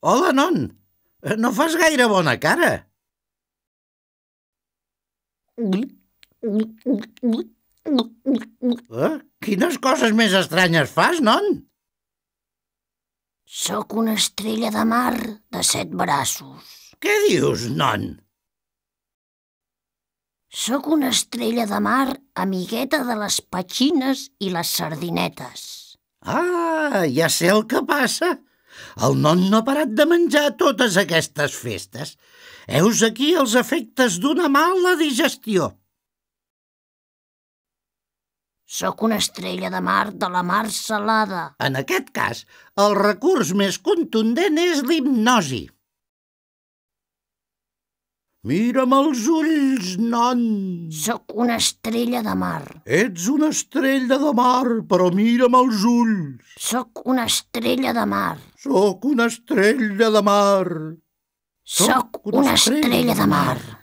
Hola, non! Eh, no fas gaire bona cara. Eh? Quines coses més estranyes fas, non? Sóc una estrella de mar de set braços. Què dius, non? Sóc una estrella de mar, amigueta de les petxines i les sardinetes. Ah, ja sé el que passa. El non no ha parat de menjar totes aquestes festes. Heus aquí els efectes d'una mala digestió. Sóc una estrella de mar de la mar salada. En aquest cas, el recurs més contundent és l'hipnosi. Mira'm els ulls, nan. Sóc una estrella de mar. Ets una estrella de mar, però mira'm els ulls. Sóc una estrella de mar. Sóc una estrella de mar. Sóc una, una estrella, estrella de mar.